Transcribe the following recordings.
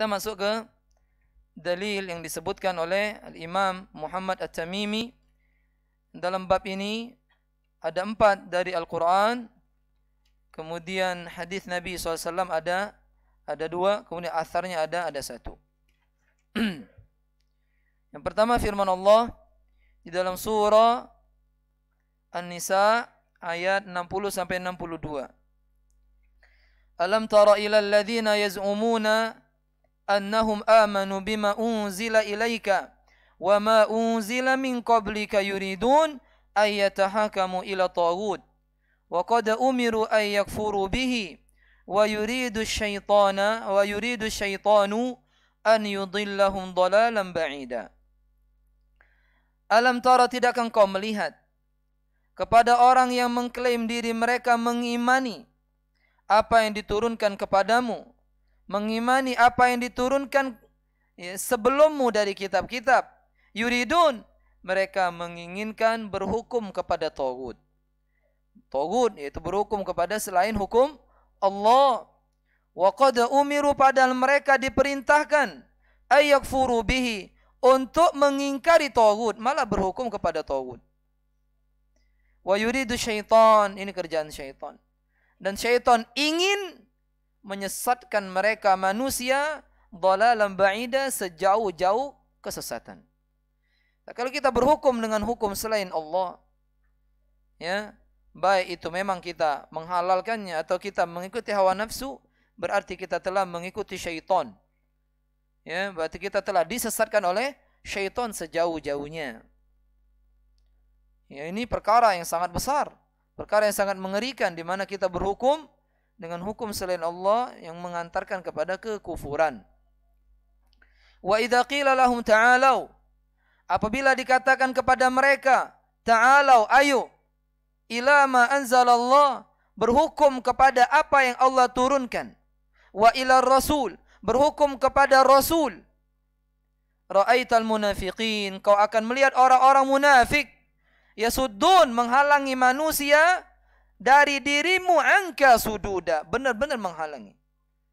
Kita masuk ke dalil yang disebutkan oleh Al-Imam Muhammad At-Tamimi dalam bab ini ada empat dari Al-Quran kemudian hadis Nabi SAW ada ada dua kemudian asarnya ada ada satu yang pertama firman Allah di dalam surah An-Nisa ayat 60 sampai 62 Alam tara ila alladhina yaz'umuna أنهم آمنوا بما أنزل إليك وما أنزل من قبلك يريدون أن يتحكموا إلى الطاغوت وقد أمروا أن يكفروا به ويريد الشيطان ويريد الشيطان أن يضلهم ضلالا بعيدا ألم ترى tidak engkau melihat kepada orang yang mengklaim diri mereka mengimani apa yang diturunkan kepadamu mengimani apa yang diturunkan ya, sebelummu dari kitab-kitab. Yuridun, mereka menginginkan berhukum kepada Tawud. Tawud yaitu berhukum kepada selain hukum Allah. Wa qad umiru padahal mereka diperintahkan ayakfuru bihi untuk mengingkari Tawud, malah berhukum kepada Tawud. Wa yuridu syaitan, ini kerjaan syaitan. Dan syaitan ingin menyesatkan mereka manusia dalalam ba'ida sejauh-jauh kesesatan. Nah, kalau kita berhukum dengan hukum selain Allah, ya, baik itu memang kita menghalalkannya atau kita mengikuti hawa nafsu, berarti kita telah mengikuti syaitan. Ya, berarti kita telah disesatkan oleh syaitan sejauh-jauhnya. Ya, ini perkara yang sangat besar, perkara yang sangat mengerikan di mana kita berhukum dengan hukum selain Allah yang mengantarkan kepada kekufuran. Wa idza qila lahum ta'alau apabila dikatakan kepada mereka ta'alau ayo ila ma anzalallah berhukum kepada apa yang Allah turunkan wa ila rasul berhukum kepada rasul ra'aital munafiqin kau akan melihat orang-orang munafik yasuddun menghalangi manusia dari dirimu angka sududa benar-benar menghalangi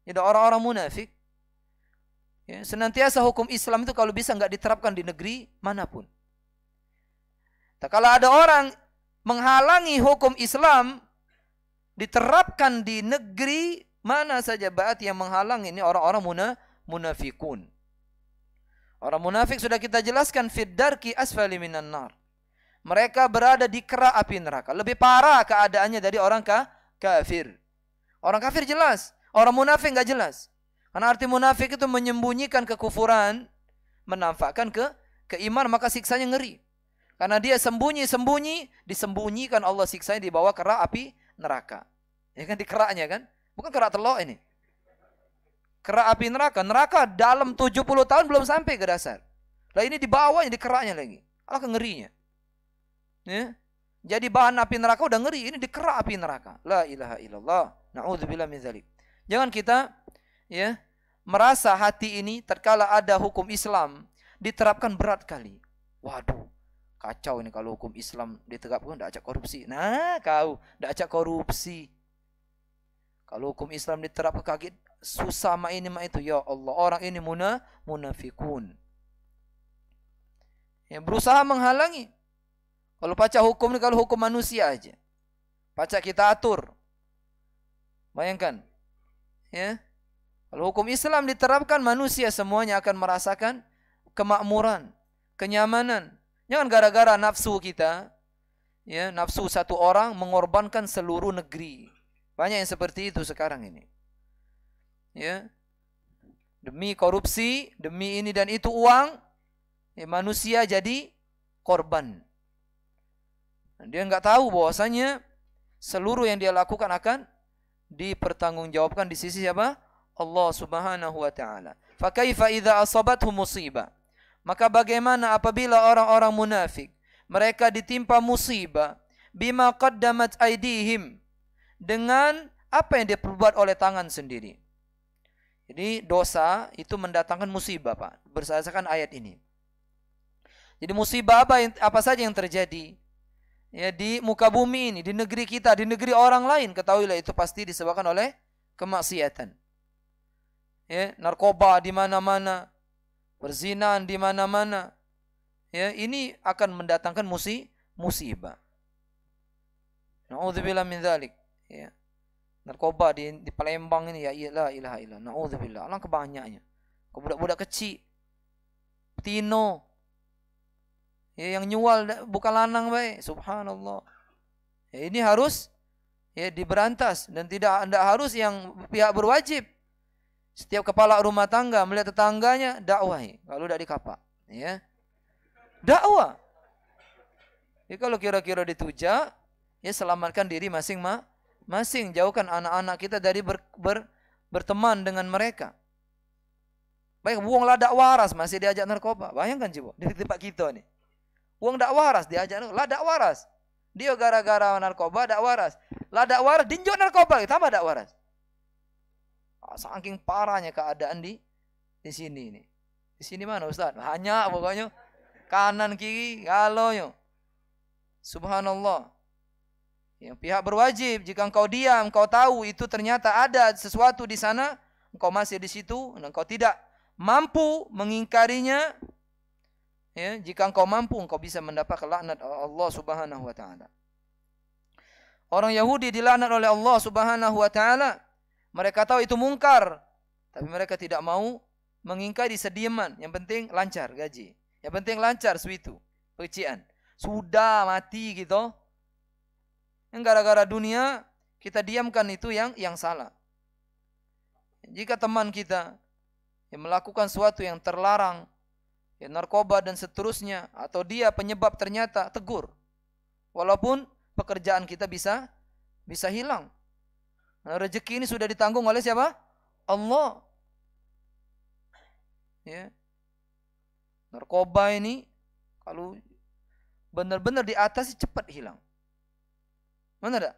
jadi orang-orang munafik ya, senantiasa hukum Islam itu kalau bisa nggak diterapkan di negeri manapun tak kalau ada orang menghalangi hukum Islam diterapkan di negeri mana saja baat yang menghalangi ini orang-orang munafikun orang munafik sudah kita jelaskan fiddarki asfali minan nar mereka berada di kerak api neraka. Lebih parah keadaannya dari orang ka kafir. Orang kafir jelas, orang munafik nggak jelas. Karena arti munafik itu menyembunyikan kekufuran, menampakkan ke keiman maka siksanya ngeri. Karena dia sembunyi-sembunyi, disembunyikan Allah siksanya di bawah kerak api neraka. Ya kan di keraknya kan? Bukan kerak telok ini. Kerak api neraka. Neraka dalam 70 tahun belum sampai ke dasar. Lah ini di bawahnya, di keraknya lagi. Alangkah ngerinya. Ya. Jadi bahan api neraka udah ngeri, ini dikerak api neraka. La ilaha illallah. Nauzubillah min dzalik. Jangan kita ya merasa hati ini terkala ada hukum Islam diterapkan berat kali. Waduh, kacau ini kalau hukum Islam ditegakkan tidak acak korupsi. Nah, kau tidak acak korupsi. Kalau hukum Islam diterapkan kaget susah mak ini mak itu. Ya Allah, orang ini muna munafikun. Yang berusaha menghalangi. Kalau pacak hukum ni kalau hukum manusia aja. Pacak kita atur. Bayangkan. Ya. Kalau hukum Islam diterapkan manusia semuanya akan merasakan kemakmuran, kenyamanan. Jangan gara-gara nafsu kita, ya, nafsu satu orang mengorbankan seluruh negeri. Banyak yang seperti itu sekarang ini. Ya. Demi korupsi, demi ini dan itu uang, ya, manusia jadi korban dia nggak tahu bahwasanya seluruh yang dia lakukan akan dipertanggungjawabkan di sisi siapa? Allah Subhanahu wa taala. Fa kaifa idza asabathu musibah? Maka bagaimana apabila orang-orang munafik mereka ditimpa musibah bima qaddamat aidihim dengan apa yang dia perbuat oleh tangan sendiri. Jadi dosa itu mendatangkan musibah, Pak. Berdasarkan ayat ini. Jadi musibah apa yang, apa saja yang terjadi? ya di muka bumi ini, di negeri kita, di negeri orang lain, ketahuilah itu pasti disebabkan oleh kemaksiatan. Ya, narkoba di mana-mana, perzinahan di mana-mana. Ya, ini akan mendatangkan musi musibah. Nauzubillah min dzalik, ya. Narkoba di, di Palembang ini ya ilah ilaha ilah. Nauzubillah. Alangkah banyaknya. budak-budak kecil. Tino ya, yang nyual bukan lanang baik subhanallah ya, ini harus ya diberantas dan tidak anda harus yang pihak berwajib setiap kepala rumah tangga melihat tetangganya dakwahi kalau tidak dikapak ya dakwah ya, kalau kira-kira dituja ya selamatkan diri masing ma masing jauhkan anak-anak kita dari ber, ber, berteman dengan mereka baik buanglah dakwah waras masih diajak narkoba bayangkan sih, di tempat kita nih Uang dak waras dia diajak lah dak waras. Dia gara-gara narkoba dak waras. Lah dak waras dinjuk narkoba kita tambah dak waras. Ah, saking parahnya keadaan di di sini ini. Di sini mana Ustaz? Hanya pokoknya kanan kiri galoyo. Subhanallah. Yang pihak berwajib jika engkau diam, engkau tahu itu ternyata ada sesuatu di sana, engkau masih di situ, engkau tidak mampu mengingkarinya, ya jika engkau mampu engkau bisa mendapat laknat Allah Subhanahu wa taala orang Yahudi dilaknat oleh Allah Subhanahu wa taala mereka tahu itu mungkar tapi mereka tidak mau mengingkari sediaman yang penting lancar gaji yang penting lancar suitu pekician sudah mati gitu yang gara-gara dunia kita diamkan itu yang yang salah jika teman kita yang melakukan sesuatu yang terlarang ya, narkoba dan seterusnya atau dia penyebab ternyata tegur walaupun pekerjaan kita bisa bisa hilang nah, rezeki ini sudah ditanggung oleh siapa Allah ya narkoba ini kalau benar-benar di atas cepat hilang mana dah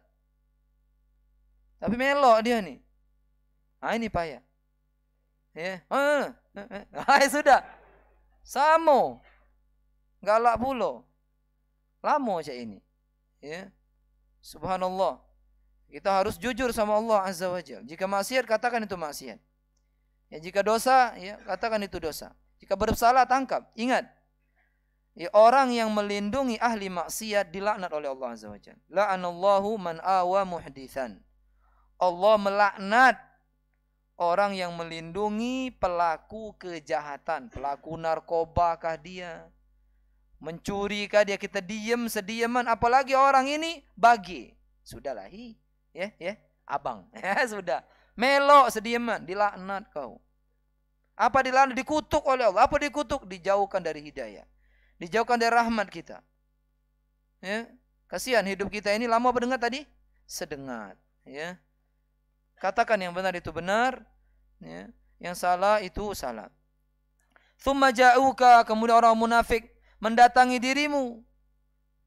tapi melo dia nih ah ini payah ya ah, ah, ah, ah, ah, sudah Samo. Galak pula. Lama macam ini. Ya. Subhanallah. Kita harus jujur sama Allah Azza wa Jal. Jika maksiat, katakan itu maksiat. Ya, jika dosa, ya, katakan itu dosa. Jika bersalah, tangkap. Ingat. Ya, orang yang melindungi ahli maksiat dilaknat oleh Allah Azza wa Jal. La'anallahu man awa muhdithan. Allah melaknat orang yang melindungi pelaku kejahatan, pelaku narkoba kah dia, mencuri kah dia, kita diem sediaman, apalagi orang ini bagi. Sudahlah, hi, ya, ya, abang, ya, sudah. melok sediaman, dilaknat kau. Apa dilaknat? Dikutuk oleh Allah. Apa dikutuk? Dijauhkan dari hidayah. Dijauhkan dari rahmat kita. Ya. Kasihan hidup kita ini lama berdengar tadi? Sedengat. Ya. Katakan yang benar itu benar, ya. yang salah itu salah. Thumma ja'uka, kemudian orang munafik mendatangi dirimu.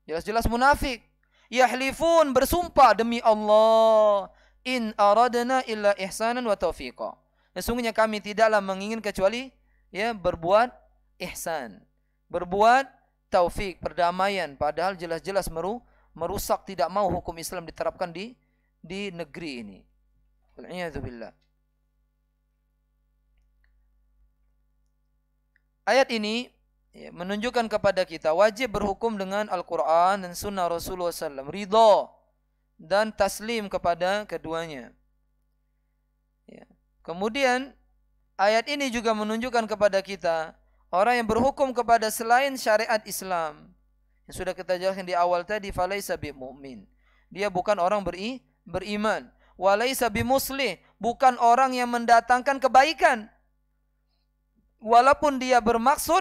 Jelas-jelas munafik. Yahlifun, bersumpah demi Allah. In aradna illa ihsanan wa taufiqa. Sesungguhnya kami tidaklah mengingin kecuali ya berbuat ihsan. Berbuat taufik, perdamaian. Padahal jelas-jelas meru, merusak tidak mau hukum Islam diterapkan di di negeri ini billah. Ayat ini ya, menunjukkan kepada kita wajib berhukum dengan Al-Quran dan Sunnah Rasulullah SAW. Ridho dan taslim kepada keduanya. Ya, kemudian ayat ini juga menunjukkan kepada kita orang yang berhukum kepada selain syariat Islam yang sudah kita jelaskan di awal tadi falaisa Dia bukan orang beri, beriman. Walaisa bimusli, bukan orang yang mendatangkan kebaikan. Walaupun dia bermaksud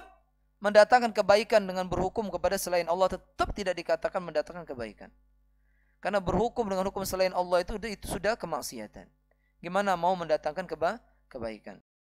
mendatangkan kebaikan dengan berhukum kepada selain Allah tetap tidak dikatakan mendatangkan kebaikan. Karena berhukum dengan hukum selain Allah itu itu sudah kemaksiatan. Gimana mau mendatangkan keba kebaikan?